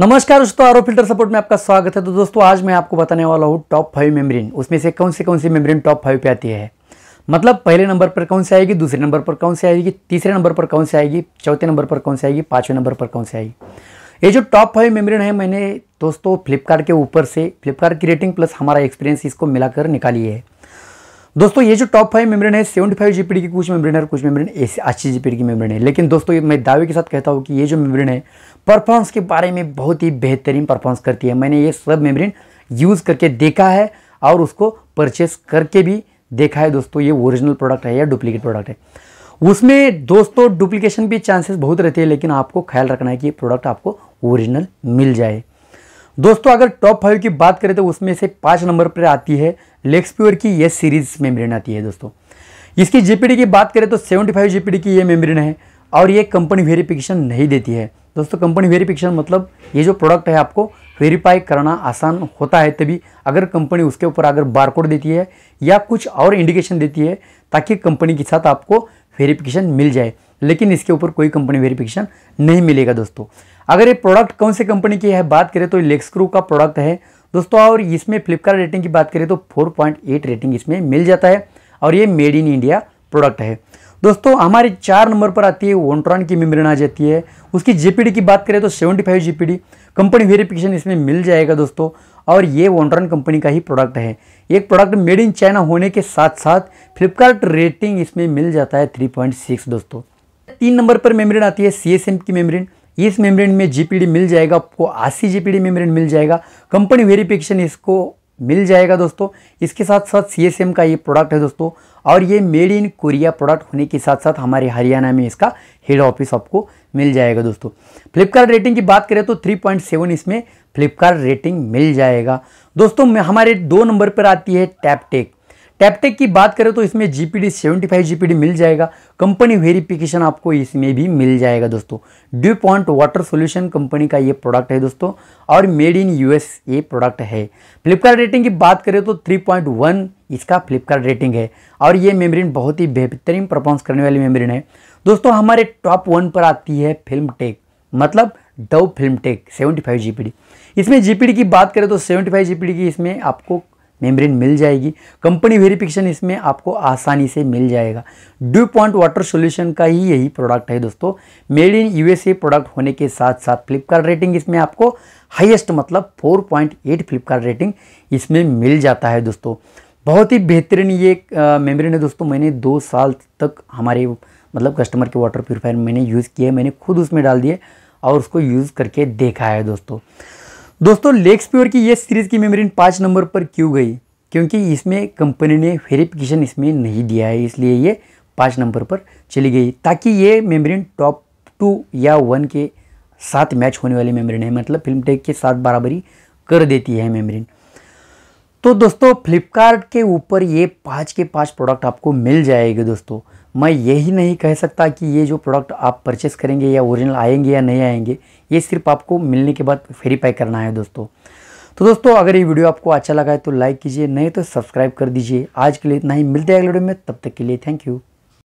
नमस्कार दोस्तों आरो फिल्टर सपोर्ट में आपका स्वागत है तो दोस्तों आज मैं आपको बताने वाला हूँ टॉप फाइव मेम्ब्रेन उसमें से कौन सी कौन सी मेम्ब्रेन टॉप फाइव पे आती है मतलब पहले नंबर पर कौन सी आएगी दूसरे नंबर पर कौन सी आएगी तीसरे नंबर पर कौन सी आएगी चौथे नंबर पर कौन सी आएगी पाँचवें नंबर पर कौन सी आएगी ये जो टॉप फाइव मेम्ब्रेन है मैंने दोस्तों फ्लिपकार्ट के ऊपर से फ्लिपकार्ट की रेटिंग प्लस हमारा एक्सपीरियंस इसको मिलाकर निकाली है दोस्तों ये जो टॉप फाइव मेम्ब्रेन है सेवेंटी फाइव जीपीडी की कुछ मेम्ब्रेन है और कुछ मेम्ब्रेन ऐसी अच्छी जीपीडी की मेम्ब्रेन है लेकिन दोस्तों ये मैं दावे के साथ कहता हूँ कि ये जो मेम्ब्रेन है परफॉर्मेंस के बारे में बहुत ही बेहतरीन परफॉर्मेंस करती है मैंने ये सब मेम्ब्रेन यूज़ करके देखा है और उसको परचेस करके भी देखा है दोस्तों ये ओरिजिनल प्रोडक्ट है या डुप्लीकेट प्रोडक्ट है उसमें दोस्तों डुप्लीकेशन भी चांसेस बहुत रहते हैं लेकिन आपको ख्याल रखना है कि ये प्रोडक्ट आपको ओरिजिनल मिल जाए दोस्तों अगर टॉप फाइव की बात करें तो उसमें से पाँच नंबर पर आती है लेक्स प्योर की यह सीरीज़ मेम्ब्रेन आती है दोस्तों इसकी जीपीडी की बात करें तो 75 जीपीडी की यह मेम्ब्रेन है और ये कंपनी वेरिफिकेशन नहीं देती है दोस्तों कंपनी वेरिफिकेशन मतलब ये जो प्रोडक्ट है आपको वेरीफाई करना आसान होता है तभी अगर कंपनी उसके ऊपर अगर बारकोड देती है या कुछ और इंडिकेशन देती है ताकि कंपनी के साथ आपको वेरिफिकेशन मिल जाए लेकिन इसके ऊपर कोई कंपनी वेरिफिकेशन नहीं मिलेगा दोस्तों अगर ये प्रोडक्ट कौन से कंपनी की है बात करें तो लेक्सक्रू का प्रोडक्ट है दोस्तों और इसमें फ्लिपकार्ट रेटिंग की बात करें तो 4.8 रेटिंग इसमें मिल जाता है और ये मेड इन इंडिया प्रोडक्ट है दोस्तों हमारे चार नंबर पर आती है वोट्रॉन की मेम्ब्रेन आ जाती है उसकी जीपीडी की बात करें तो 75 जीपीडी कंपनी वेरिफिकेशन इसमें मिल जाएगा दोस्तों और ये वोट्रॉन कंपनी का ही प्रोडक्ट है एक प्रोडक्ट मेड इन चाइना होने के साथ साथ फ्लिपकार्ट रेटिंग इसमें मिल जाता है थ्री दोस्तों तीन नंबर पर मेमरीन आती है सी की मेमरीन इस मेम्ब्रेन में जीपीडी मिल जाएगा आपको आसी जीपीडी मेम्ब्रेन मिल जाएगा कंपनी वेरिफिकेशन इसको मिल जाएगा दोस्तों इसके साथ साथ सी का ये प्रोडक्ट है दोस्तों और ये मेड इन कोरिया प्रोडक्ट होने के साथ साथ हमारे हरियाणा में इसका हेड ऑफिस आपको मिल जाएगा दोस्तों फ्लिपकार्ट रेटिंग की बात करें तो 3.7 इसमें फ्लिपकार्ट रेटिंग मिल जाएगा दोस्तों हमारे दो नंबर पर आती है टैपटेक टैपटेक की बात करें तो इसमें G P D seventy five G P D मिल जाएगा कंपनी वेरिफिकेशन आपको इसमें भी मिल जाएगा दोस्तों DuPont water solution company का ये प्रोडक्ट है दोस्तों और मेड इन यूएस ये प्रोडक्ट है फ्लिपकार्ट रेटिंग की बात करें तो थ्री पॉइंट वन इसका फ्लिपकार्ट रेटिंग है और ये मेमरीन बहुत ही बेहतरीन परफॉर्मेंस करने वाली मेमरीन है दोस्तों हमारे टॉप वन पर आती है फिल्म टेक मतलब Dow film tech seventy five G P D इसमें जी पी डी की बात करें तो seventy five G P D की इसमें आपको मेम्ब्रेन मिल जाएगी कंपनी वेरिफिकेशन इसमें आपको आसानी से मिल जाएगा ड्यू पॉइंट वाटर सोल्यूशन का ही यही प्रोडक्ट है दोस्तों मेड इन यूएसए प्रोडक्ट होने के साथ साथ फ्लिपकार्ट रेटिंग इसमें आपको हाईएस्ट मतलब 4.8 पॉइंट फ्लिपकार्ट रेटिंग इसमें मिल जाता है दोस्तों बहुत ही बेहतरीन ये मेम्ब्रेन है दोस्तों मैंने दो साल तक हमारे मतलब कस्टमर के वाटर प्योरीफायर मैंने यूज़ किया मैंने खुद उसमें डाल दिए और उसको यूज़ करके देखा है दोस्तों दोस्तों लेक्स प्योर की ये सीरीज़ की मेमोरी पाँच नंबर पर क्यों गई क्योंकि इसमें कंपनी ने वेरिफिकेशन इसमें नहीं दिया है इसलिए ये पाँच नंबर पर चली गई ताकि ये मेमोरी टॉप टू या वन के साथ मैच होने वाली मेमोरी है मतलब फिल्म टेक के साथ बराबरी कर देती है मेमोरी तो दोस्तों फ्लिपकार्ट के ऊपर ये पाँच के पाँच प्रोडक्ट आपको मिल जाएंगे दोस्तों मैं यही नहीं कह सकता कि ये जो प्रोडक्ट आप परचेस करेंगे या ओरिजिनल आएंगे या नहीं आएंगे ये सिर्फ आपको मिलने के बाद वेरीफाई करना है दोस्तों तो दोस्तों अगर ये वीडियो आपको अच्छा लगा है तो लाइक कीजिए नहीं तो सब्सक्राइब कर दीजिए आज के लिए इतना ही मिलते हैं अगले वीडियो में तब तक के लिए थैंक यू